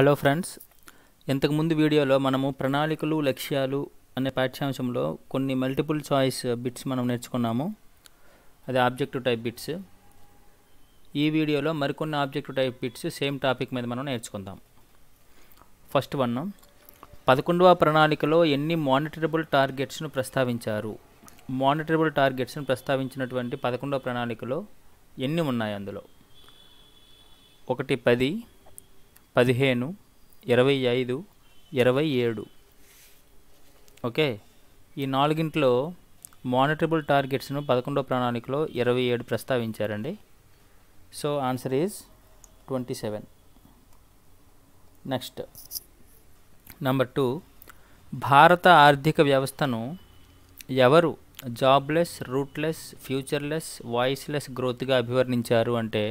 hello friends ఇంతకుముందు వీడియోలో మనము ప్రణాళికలు లక్ష్యాలు అనే పాఠ్యాంశంలో కొన్ని మల్టిపుల్ చాయిస్ బిట్స్ మనం నేర్చుకున్నాము అది ఆబ్జెక్టివ్ టైప్ బిట్స్ ఈ వీడియోలో మరికొన్ని objective type bits same topic మీద మనం నేర్చుకుందాం ఫస్ట్ వన్ పదకొండవ ప్రణాళికలో ఎన్ని మానిటరబుల్ టార్గెట్స్ను ప్రస్తావించారు మానిటరబుల్ టార్గెట్స్ను ప్రస్తావించినటువంటి పదకొండవ ప్రణాళికలో ఎన్ని ఉన్నాయి అందులో ఒకటి పది పదిహేను ఇరవై ఐదు ఇరవై ఏడు ఓకే ఈ నాలుగింట్లో మానిటరబుల్ టార్గెట్స్ను పదకొండో ప్రణాళికలో ఇరవై ఏడు ప్రస్తావించారండి so answer is twenty seven next number two భారత ఆర్థిక వ్యవస్థను ఎవరు జాబ్లెస్ రూట్లెస్ ఫ్యూచర్లెస్ వాయిస్లెస్ గ్రోత్గా అభివర్ణించారు అంటే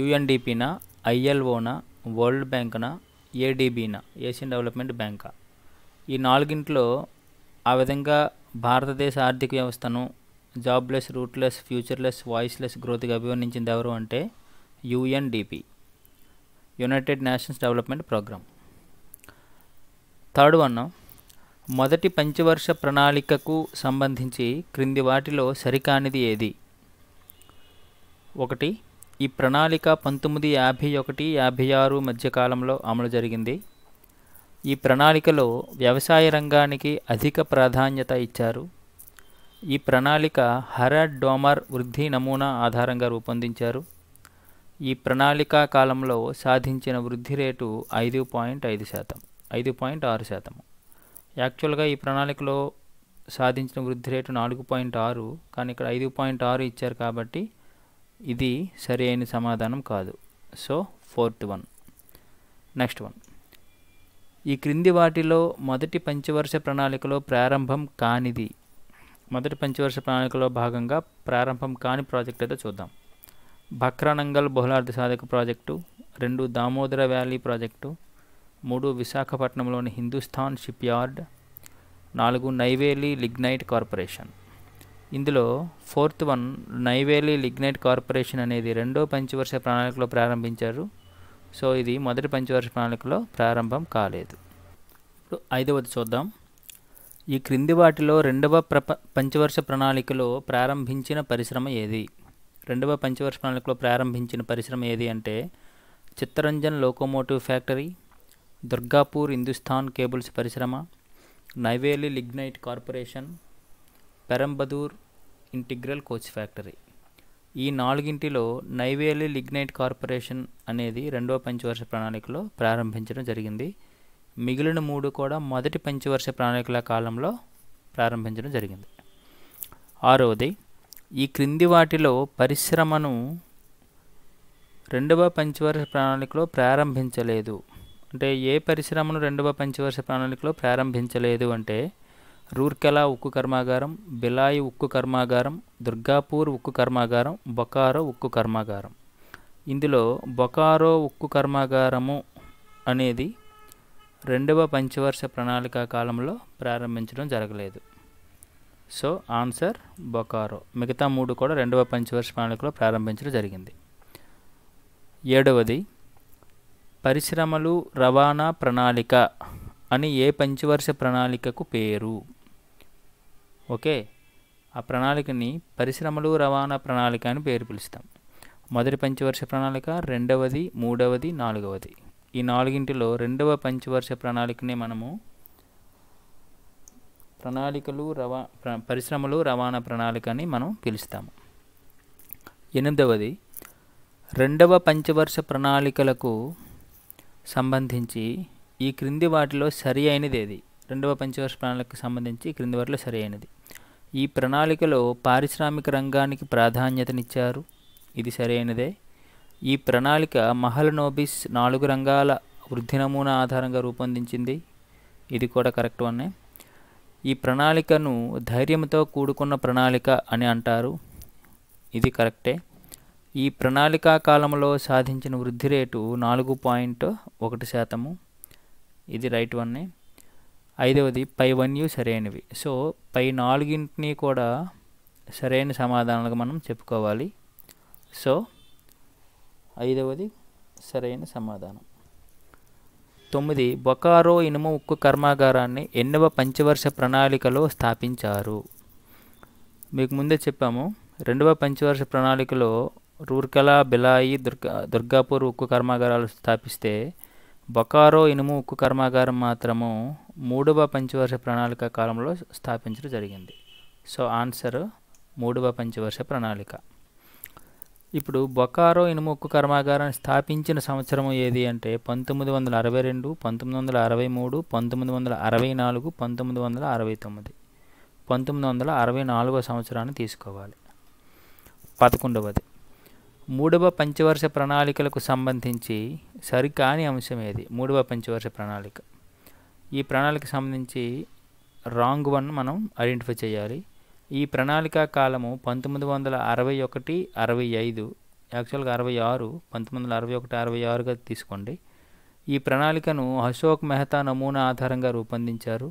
యుఎన్డిపినా ఐఎల్ఓనా వరల్డ్ బ్యాంక్నా ఏడీబీనా ఏషియన్ డెవలప్మెంట్ బ్యాంకా ఈ నాలుగింట్లో ఆ విధంగా భారతదేశ ఆర్థిక వ్యవస్థను జాబ్లెస్ రూట్లెస్ ఫ్యూచర్లెస్ వాయిస్లెస్ గ్రోత్గా అభివర్ణించింది ఎవరు అంటే UNDP united nations development programme third one మొదటి పంచవర్ష ప్రణాళికకు సంబంధించి క్రింది వాటిలో సరికానిది ఏది ఒకటి ఈ ప్రణాళిక పంతొమ్మిది యాభై ఒకటి యాభై ఆరు మధ్యకాలంలో అమలు జరిగింది ఈ ప్రణాళికలో వ్యవసాయ రంగానికి అధిక ప్రాధాన్యత ఇచ్చారు ఈ ప్రణాళిక హరాడ్ డోమర్ వృద్ధి నమూనా ఆధారంగా రూపొందించారు ఈ ప్రణాళిక కాలంలో సాధించిన వృద్ధి రేటు ఐదు పాయింట్ ఐదు శాతం ఐదు పాయింట్ ఆరు శాతం యాక్చువల్గా ఈ ప్రణాళికలో సాధించిన వృద్ధి రేటు నాలుగు పాయింట్ ఆరు కానీ ఇక్కడ ఐదు పాయింట్ ఆరు ఇచ్చారు కాబట్టి ఇది సరి అయిన సమాధానం కాదు so fourth one next one ఈ క్రింది వాటిలో మొదటి పంచవర్ష ప్రణాళికలో ప్రారంభం కానిది మొదటి పంచవర్ష ప్రణాళికలో భాగంగా ప్రారంభం కాని ప్రాజెక్ట్ అయితే చూద్దాం భక్రానంగల్ బహుళార్థ సాధక ప్రాజెక్టు రెండు దామోదర వ్యాలీ ప్రాజెక్టు మూడు విశాఖపట్నంలోని హిందుస్థాన్ షిప్ యార్డ్ నాలుగు నైవేలి లిగ్నైట్ కార్పొరేషన్ ఇందులో fourth one Neyveli lignite corporation అనేది రెండో పంచవర్ష ప్రణాళికలో ప్రారంభించారు సో ఇది మొదటి పంచవర్ష ప్రణాళికలో ప్రారంభం కాలేదు ఇప్పుడు ఐదవది చూద్దాం ఈ క్రింది వాటిలో రెండవ ప్రప పంచవర్ష ప్రణాళికలో ప్రారంభించిన పరిశ్రమ ఏది రెండవ పంచవర్ష ప్రణాళికలో ప్రారంభించిన పరిశ్రమ ఏది అంటే Chittaranjan locomotive factory Durgapur Hindustan cables పరిశ్రమ Neyveli lignite corporation Perambadur integral coach factory ఈ నాలుగింటిలో నైవేలి లిగ్నైట్ కార్పొరేషన్ అనేది రెండవ పంచవర్ష ప్రణాళికలో ప్రారంభించడం జరిగింది మిగిలిన మూడు కూడా మొదటి పంచవర్ష ప్రణాళికల కాలంలో ప్రారంభించడం జరిగింది ఆరవది ఈ క్రింది వాటిలో పరిశ్రమను రెండవ పంచవర్ష ప్రణాళికలో ప్రారంభించలేదు అంటే ఏ పరిశ్రమను రెండవ పంచవర్ష ప్రణాళికలో ప్రారంభించలేదు అంటే రూర్కెలా ఉక్కు కర్మాగారం బిలాయి ఉక్కు కర్మాగారం దుర్గాపూర్ ఉక్కు కర్మాగారం బొకారో ఉక్కు కర్మాగారం ఇందులో బొకారో ఉక్కు కర్మాగారము అనేది రెండవ పంచవర్ష ప్రణాళిక కాలంలో ప్రారంభించడం జరగలేదు సో ఆన్సర్ బొకారో మిగతా మూడు కూడా రెండవ పంచవర్ష ప్రణాళికలో ప్రారంభించడం జరిగింది ఏడవది పరిశ్రమలు రవాణా ప్రణాళిక అని ఏ పంచవర్ష ప్రణాళికకు పేరు ఓకే ఆ ప్రణాళికని పరిశ్రమలు రవాణా ప్రణాళిక అని పేరు పిలుస్తాం మొదటి పంచవర్ష ప్రణాళిక రెండవది మూడవది నాలుగవది ఈ నాలుగింటిలో రెండవ పంచవర్ష ప్రణాళికనే మనము ప్రణాళికలు రవా పరిశ్రమలు రవాణా ప్రణాళిక అని మనం పిలుస్తాము ఎనిమిదవది రెండవ పంచవర్ష ప్రణాళికలకు సంబంధించి ఈ క్రింది వాటిలో సరి అయినది ఏది రెండవ పంచవర్ష ప్రణాళికకు సంబంధించి క్రింది వరలో సరైనది ఈ ప్రణాళికలో పారిశ్రామిక రంగానికి ప్రాధాన్యతనిచ్చారు ఇది సరైనదే ఈ ప్రణాళిక నోబిస్ నాలుగు రంగాల వృద్ధి నమూనా ఆధారంగా రూపొందించింది ఇది కూడా కరెక్ట్ వన్నే ఈ ప్రణాళికను ధైర్యంతో కూడుకున్న ప్రణాళిక అని అంటారు ఇది కరెక్టే ఈ ప్రణాళికా కాలంలో సాధించిన వృద్ధి రేటు నాలుగు పాయింట్ ఒకటి శాతము ఇది రైట్ వన్నే ఐదవది పై వన్యు సరైనవి సో పై నాలుగింటిని కూడా సరైన సమాధానాలుగా మనం చెప్పుకోవాలి సో ఐదవది సరైన సమాధానం తొమ్మిది బొకారో ఇనుము ఉక్కు కర్మాగారాన్ని ఎన్నవ పంచవర్ష ప్రణాళికలో స్థాపించారు మీకు ముందే చెప్పాము రెండవ పంచవర్ష ప్రణాళికలో రూర్కలా బిలాయి దుర్గా దుర్గాపూర్ ఉక్కు కర్మాగారాలు స్థాపిస్తే బొకారో ఇనుము ఉక్కు కర్మాగారం మాత్రము మూడవ పంచవర్ష ప్రణాళిక కాలంలో స్థాపించడం జరిగింది సో ఆన్సర్ మూడవ పంచవర్ష ప్రణాళిక ఇప్పుడు బొకారో ఇనుము ఉక్కు కర్మాగారాన్ని స్థాపించిన సంవత్సరం ఏది అంటే పంతొమ్మిది వందల అరవై రెండు పంతొమ్మిది వందల అరవై మూడు పంతొమ్మిది వందల అరవై నాలుగు పంతొమ్మిది వందల అరవై తొమ్మిది పంతొమ్మిది వందల అరవై నాలుగో సంవత్సరాన్ని తీసుకోవాలి పదకొండవది మూడవ పంచవర్ష ప్రణాళికలకు సంబంధించి సరికాని అంశం ఏది మూడవ పంచవర్ష ప్రణాళిక ఈ ప్రణాళిక సంబంధించి రాంగ్ వన్ మనం ఐడెంటిఫై చేయాలి ఈ ప్రణాళిక కాలము పంతొమ్మిది వందల అరవై ఒకటి అరవై ఐదు యాక్చువల్గా అరవై ఆరు పంతొమ్మిది వందల అరవై ఒకటి అరవై ఆరుగా తీసుకోండి ఈ ప్రణాళికను అశోక్ మెహతా నమూనా ఆధారంగా రూపొందించారు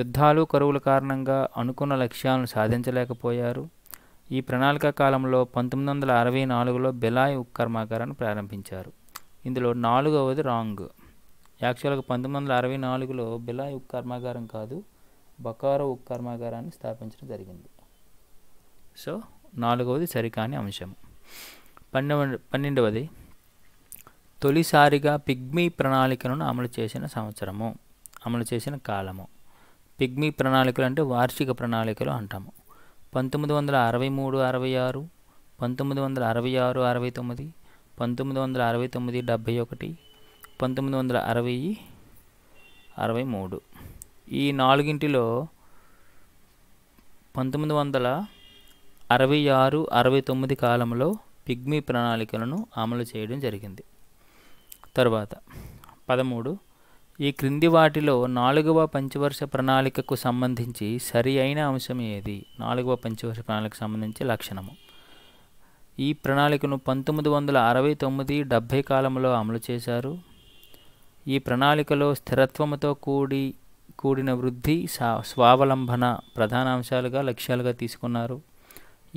యుద్ధాలు కరువుల కారణంగా అనుకున్న లక్ష్యాలను సాధించలేకపోయారు ఈ ప్రణాళిక కాలంలో పంతొమ్మిది వందల అరవై నాలుగులో బెలాయ్ ఉక్కర్మాకారాన్ని ప్రారంభించారు ఇందులో నాలుగవది రాంగ్ యాక్చువల్గా పంతొమ్మిది వందల అరవై నాలుగులో బెలాయ్ ఉక్కర్మాగారం కాదు బకారో ఉక్కర్మాగారాన్ని స్థాపించడం జరిగింది సో నాలుగవది సరికాని అంశం పన్నెండవ పన్నెండవది తొలిసారిగా పిగ్మీ ప్రణాళికను అమలు చేసిన సంవత్సరము అమలు చేసిన కాలము పిగ్మీ ప్రణాళికలు అంటే వార్షిక ప్రణాళికలు అంటాము పంతొమ్మిది వందల అరవై మూడు అరవై ఆరు పంతొమ్మిది వందల అరవై ఆరు అరవై తొమ్మిది పంతొమ్మిది వందల అరవై తొమ్మిది డెబ్భై ఒకటి పంతొమ్మిది వందల అరవై అరవై మూడు ఈ నాలుగింటిలో పంతొమ్మిది వందల అరవై ఆరు అరవై తొమ్మిది కాలంలో పిగ్మీ ప్రణాళికలను అమలు చేయడం జరిగింది తరువాత పదమూడు ఈ క్రింది వాటిలో నాలుగవ పంచవర్ష ప్రణాళికకు సంబంధించి సరి అయిన అంశం ఏది నాలుగవ పంచవర్ష ప్రణాళికకు సంబంధించి లక్షణము ఈ ప్రణాళికను పంతొమ్మిది వందల అరవై తొమ్మిది డెబ్భై కాలంలో అమలు చేశారు ఈ ప్రణాళికలో స్థిరత్వముతో కూడి కూడిన వృద్ధి స్వావలంబన ప్రధాన అంశాలుగా లక్ష్యాలుగా తీసుకున్నారు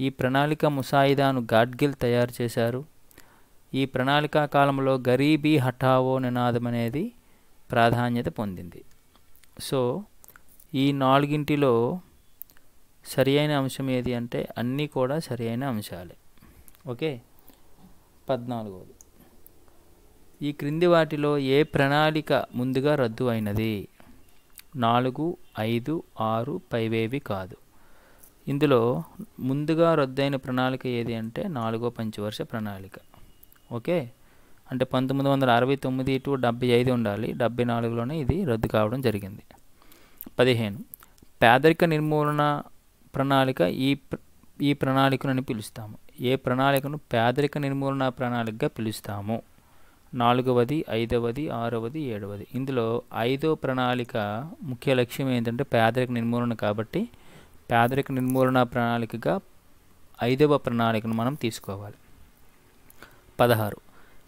ఈ ప్రణాళిక ముసాయిదాను గాడ్గిల్ తయారు చేశారు ఈ ప్రణాళికా కాలంలో గరీబీ హఠావో నినాదం అనేది ప్రాధాన్యత పొందింది సో ఈ నాలుగింటిలో సరి అయిన అంశం ఏది అంటే అన్నీ కూడా సరి అయిన అంశాలే ఓకే పద్నాలుగోది ఈ క్రింది వాటిలో ఏ ప్రణాళిక ముందుగా రద్దు అయినది నాలుగు ఐదు ఆరు పైవేవి కాదు ఇందులో ముందుగా రద్దయిన ప్రణాళిక ఏది అంటే నాలుగో పంచవర్ష ప్రణాళిక ఓకే అంటే పంతొమ్మిది వందల అరవై తొమ్మిది టు డెబ్బై ఐదు ఉండాలి డెబ్బై నాలుగులోనే ఇది రద్దు కావడం జరిగింది పదిహేను పేదరిక నిర్మూలన ప్రణాళిక ఈ ఈ ప్రణాళికను పిలుస్తాము ఏ ప్రణాళికను పేదరిక నిర్మూలన ప్రణాళికగా పిలుస్తాము నాలుగవది ఐదవది ఆరవది ఏడవది ఇందులో ఐదో ప్రణాళిక ముఖ్య లక్ష్యం ఏంటంటే పేదరిక నిర్మూలన కాబట్టి పేదరిక నిర్మూలన ప్రణాళికగా ఐదవ ప్రణాళికను మనం తీసుకోవాలి పదహారు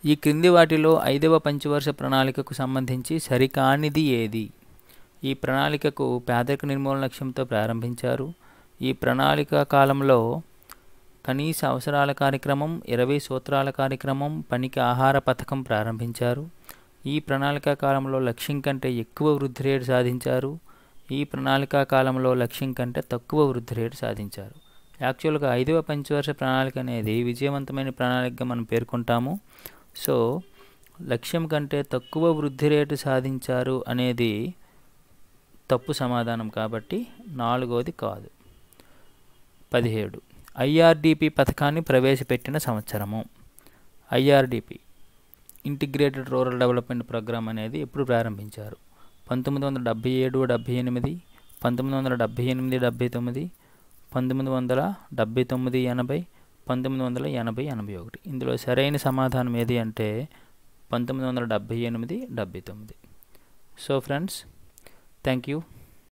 ఈ క్రింది వాటిలో ఐదవ పంచవర్ష ప్రణాళికకు సంబంధించి సరికానిది ఏది ఈ ప్రణాళికకు పేదరిక నిర్మూలన లక్ష్యంతో ప్రారంభించారు ఈ ప్రణాళిక కాలంలో కనీస అవసరాల కార్యక్రమం ఇరవై సూత్రాల కార్యక్రమం పనికి ఆహార పథకం ప్రారంభించారు ఈ ప్రణాళిక కాలంలో లక్ష్యం కంటే ఎక్కువ వృద్ధి రేటు సాధించారు ఈ ప్రణాళిక కాలంలో లక్ష్యం కంటే తక్కువ వృద్ధి రేటు సాధించారు యాక్చువల్గా ఐదవ పంచవర్ష ప్రణాళిక అనేది విజయవంతమైన ప్రణాళికగా మనం పేర్కొంటాము సో లక్ష్యం కంటే తక్కువ వృద్ధి రేటు సాధించారు అనేది తప్పు సమాధానం కాబట్టి నాలుగోది కాదు పదిహేడు ఐఆర్డిపి పథకాన్ని ప్రవేశపెట్టిన సంవత్సరము IRDP integrated rural development programme అనేది ఎప్పుడు ప్రారంభించారు పంతొమ్మిది వందల డెబ్భై ఏడు డెబ్భై ఎనిమిది పంతొమ్మిది వందల డెబ్భై ఎనిమిది డెబ్భై తొమ్మిది పంతొమ్మిది వందల డెబ్భై తొమ్మిది ఎనభై పంతొమ్మిది వందల ఎనభై ఎనభై ఒకటి ఇందులో సరైన సమాధానం ఏది అంటే పంతొమ్మిది వందల డెబ్భై ఎనిమిది డెబ్భై తొమ్మిది సో ఫ్రెండ్స్ థ్యాంక్ యూ